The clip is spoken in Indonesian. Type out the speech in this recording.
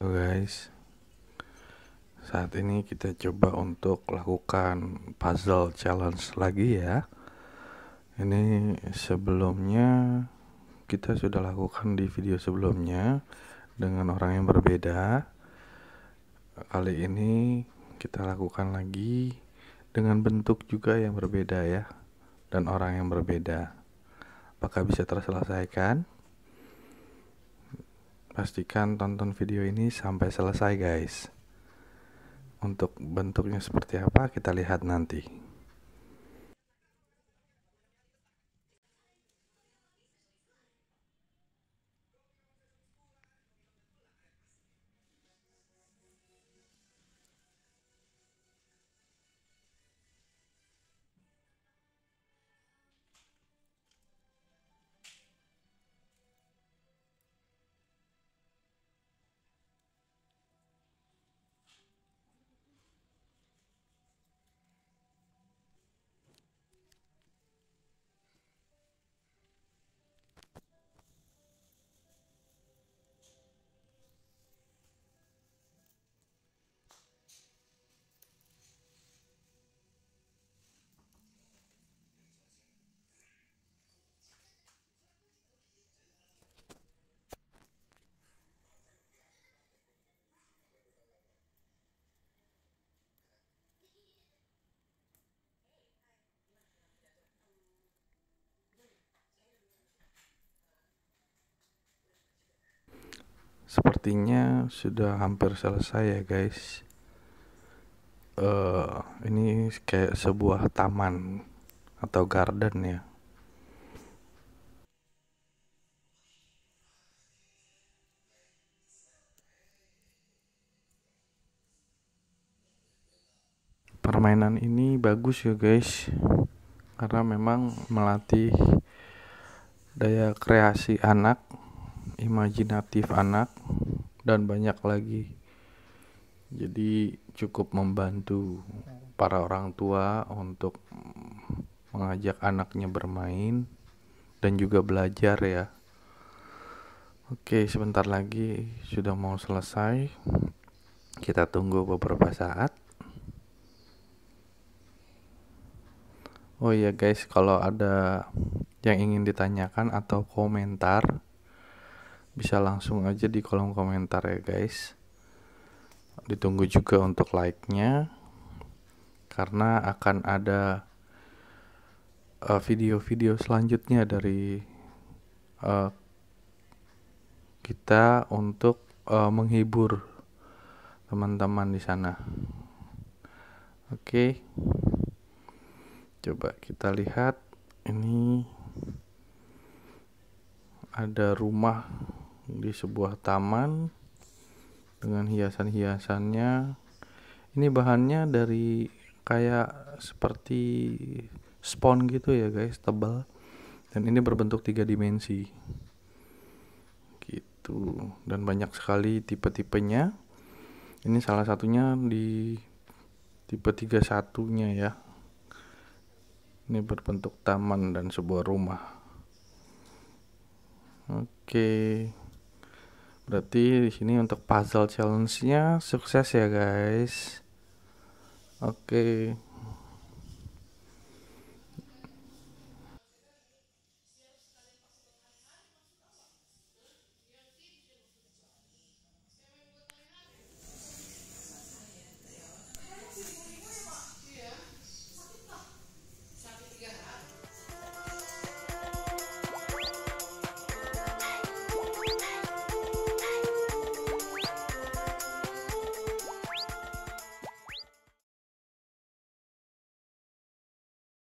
Halo guys Saat ini kita coba untuk lakukan puzzle challenge lagi ya Ini sebelumnya kita sudah lakukan di video sebelumnya Dengan orang yang berbeda Kali ini kita lakukan lagi dengan bentuk juga yang berbeda ya dan orang yang berbeda. Apakah bisa terselesaikan? Pastikan tonton video ini sampai selesai, guys. Untuk bentuknya seperti apa, kita lihat nanti. sepertinya sudah hampir selesai ya guys uh, ini kayak sebuah taman atau garden ya permainan ini bagus ya guys karena memang melatih daya kreasi anak imajinatif anak dan banyak lagi jadi cukup membantu para orang tua untuk mengajak anaknya bermain dan juga belajar ya oke sebentar lagi sudah mau selesai kita tunggu beberapa saat oh iya guys kalau ada yang ingin ditanyakan atau komentar bisa langsung aja di kolom komentar ya guys ditunggu juga untuk like-nya karena akan ada eh, video-video uh, selanjutnya dari uh, kita untuk uh, menghibur teman-teman di sana. Oke. Okay. Coba kita lihat ini ada rumah di sebuah taman dengan hiasan-hiasannya. Ini bahannya dari kayak seperti spon gitu ya guys, tebal. Dan ini berbentuk tiga dimensi. Gitu. Dan banyak sekali tipe-tipenya. Ini salah satunya di tipe tiga satunya ya. Ini berbentuk taman dan sebuah rumah. Oke. Okay. Berarti di sini untuk puzzle challenge-nya sukses ya guys. Oke. Okay.